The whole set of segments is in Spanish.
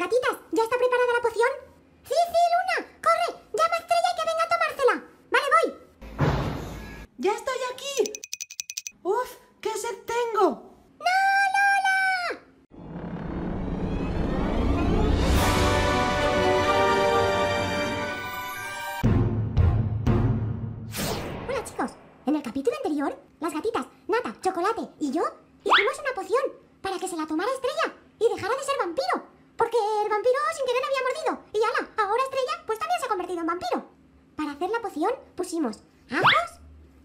Gatitas, ¿ya está preparada la poción? Sí, sí, Luna. Corre, llama a Estrella y que venga a tomársela. Vale, voy. Ya estoy aquí. Uf, qué sed tengo. ¡No, Lola! Hola, chicos. En el capítulo anterior, las gatitas, Nata, Chocolate y yo hicimos una poción para que se la tomara Estrella y dejara de ser vampiro. Porque el vampiro sin querer había mordido. Y ala, ahora Estrella pues también se ha convertido en vampiro. Para hacer la poción pusimos ajos,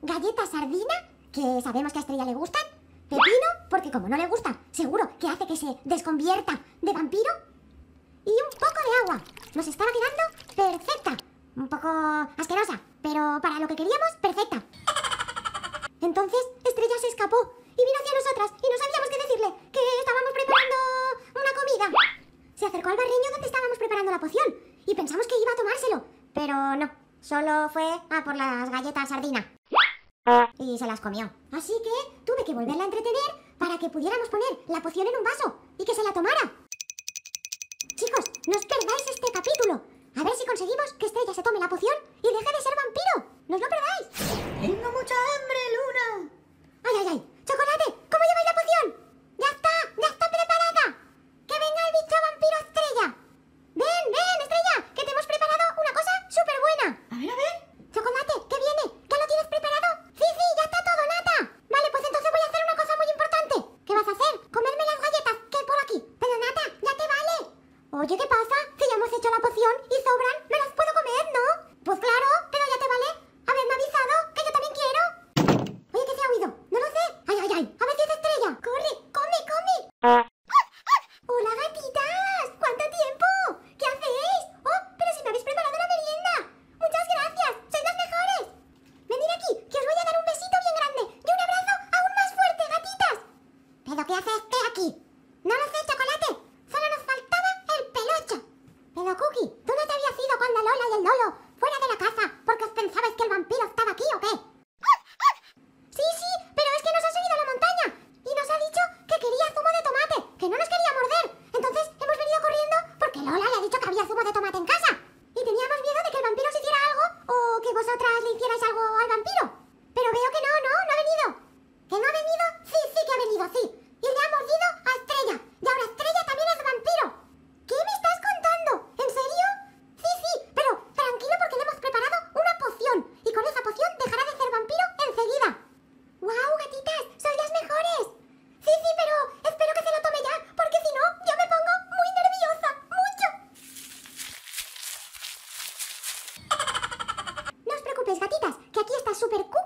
galletas sardina, que sabemos que a Estrella le gustan, pepino, porque como no le gusta, seguro que hace que se desconvierta de vampiro, y un poco de agua. Nos estaba quedando perfecta. Un poco asquerosa, pero para lo que queríamos, perfecta. Entonces, Estrella se escapó y vino hacia nosotras y no sabíamos qué decirle, que estábamos preparando una comida se acercó al barriño donde estábamos preparando la poción y pensamos que iba a tomárselo, pero no, solo fue a por las galletas sardina. Y se las comió. Así que tuve que volverla a entretener para que pudiéramos poner la poción en un vaso y que se la tomara. Chicos, no os perdáis este capítulo. A ver si conseguimos que Estrella se tome la poción y deje de ser vampiro. ¡No lo perdáis! Tengo mucha hambre. Oye, ¿qué pasa? súper cool.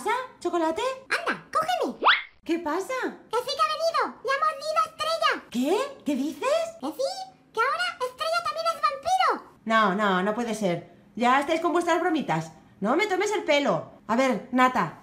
¿Qué pasa? ¿Chocolate? ¡Anda, cógeme! ¿Qué pasa? ¡Que sí que ha venido! ¡Le ha mordido Estrella! ¿Qué? ¿Qué dices? ¡Que sí! ¡Que ahora Estrella también es vampiro! No, no, no puede ser. Ya estáis con vuestras bromitas. No me tomes el pelo. A ver, Nata,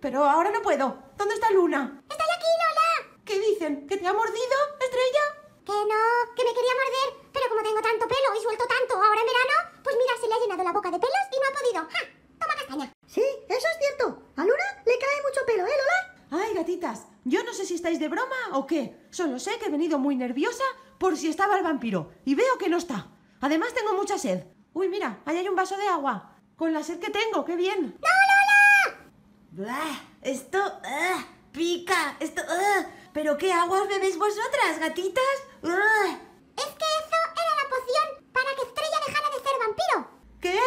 pero ahora no puedo. ¿Dónde está Luna? ¡Estoy aquí, Lola! ¿Qué dicen? ¿Que te ha mordido, Estrella? Que no, que me quería morder, pero como tengo tanto pelo y suelto tanto ahora en verano, pues mira, se le ha llenado la boca de pelos y no ha podido. ¡Ja! ¡Toma castaña! Sí, eso es cierto. A Luna le cae mucho pelo, ¿eh, Lola? Ay, gatitas, yo no sé si estáis de broma o qué. Solo sé que he venido muy nerviosa por si estaba el vampiro y veo que no está. Además tengo mucha sed. Uy, mira, ahí hay un vaso de agua. Con la sed que tengo, qué bien. ¡Bah! Esto ah, pica, esto ah. ¿Pero qué aguas bebéis vosotras, gatitas? Ah. Es que eso era la poción para que Estrella dejara de ser vampiro. ¿Qué?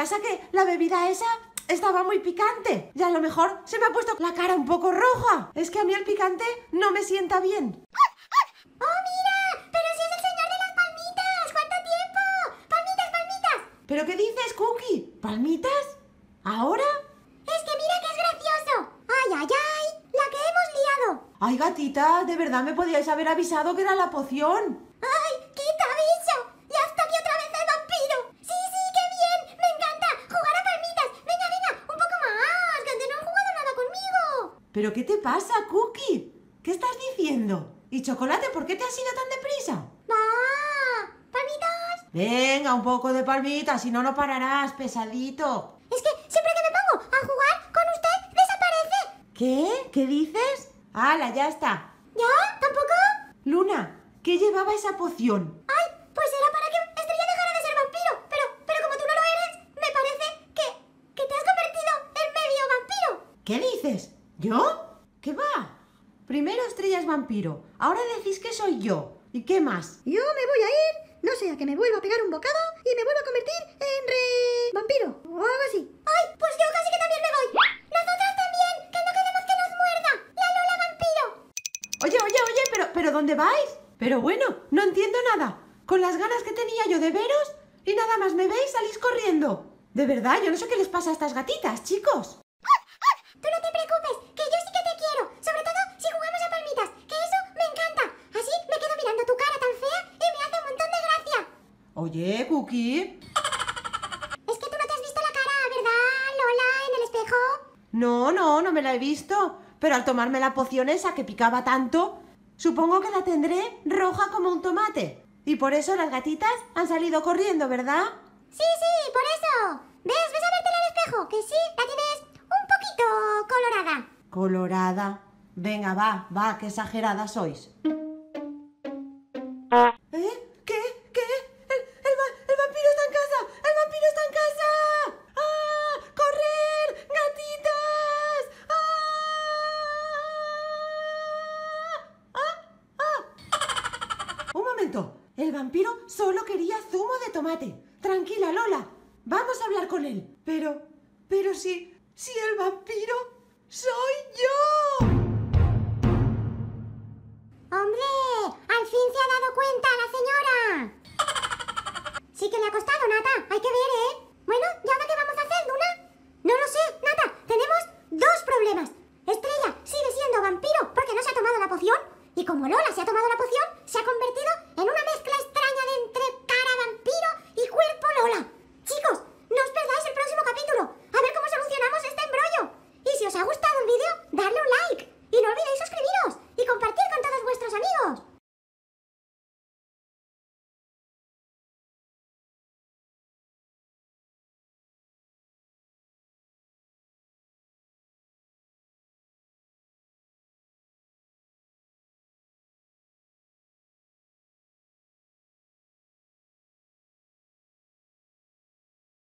pasa que la bebida esa estaba muy picante y a lo mejor se me ha puesto la cara un poco roja. Es que a mí el picante no me sienta bien. ¡Oh, mira! ¡Pero si es el señor de las palmitas! ¡Cuánto tiempo! ¡Palmitas, palmitas! ¿Pero qué dices, Cookie? ¿Palmitas? ¿Ahora? Es que mira que es gracioso. ¡Ay, ay, ay! ¡La que hemos liado! Ay, gatita, de verdad me podíais haber avisado que era la poción. ¡Ah! ¿Pero qué te pasa, Cookie? ¿Qué estás diciendo? ¿Y chocolate, por qué te has ido tan deprisa? ¡Mamá! ¡Palmitas! Venga, un poco de palmitas, si no, no pararás, pesadito. Es que siempre que me pongo a jugar con usted, desaparece. ¿Qué? ¿Qué dices? ¡Hala, ya está! ¿Ya? ¿Tampoco? Luna, ¿qué llevaba esa poción? ¡Ah! ¿Yo? ¿Qué va? Primero estrellas vampiro, ahora decís que soy yo. ¿Y qué más? Yo me voy a ir, no sea que me vuelva a pegar un bocado y me vuelva a convertir en re... vampiro o algo así. ¡Ay! Pues yo casi que también me voy. ¡Nosotras también! ¡Que no queremos que nos muerda! ¡La Lola vampiro! Oye, oye, oye, pero, pero ¿dónde vais? Pero bueno, no entiendo nada. Con las ganas que tenía yo de veros y nada más me veis, salís corriendo. De verdad, yo no sé qué les pasa a estas gatitas, chicos. Oye, Cookie. Es que tú no te has visto la cara, ¿verdad, Lola, en el espejo? No, no, no me la he visto. Pero al tomarme la poción esa que picaba tanto, supongo que la tendré roja como un tomate. Y por eso las gatitas han salido corriendo, ¿verdad? Sí, sí, por eso. ¿Ves? ¿Ves a verte en el espejo? Que sí, la tienes un poquito colorada. Colorada. Venga, va, va, que exagerada sois. Tranquila, Lola. Vamos a hablar con él. Pero, pero si, si el vampiro soy yo. ¡Hombre! ¡Al fin se ha dado cuenta la señora! Sí que le ha costado, Nata. Hay que ver, ¿eh? Bueno, ¿y ahora qué vamos a hacer, Luna? No lo sé, Nata. Tenemos dos problemas. Estrella sigue siendo vampiro porque no se ha tomado la poción. Y como Lola se ha tomado la poción,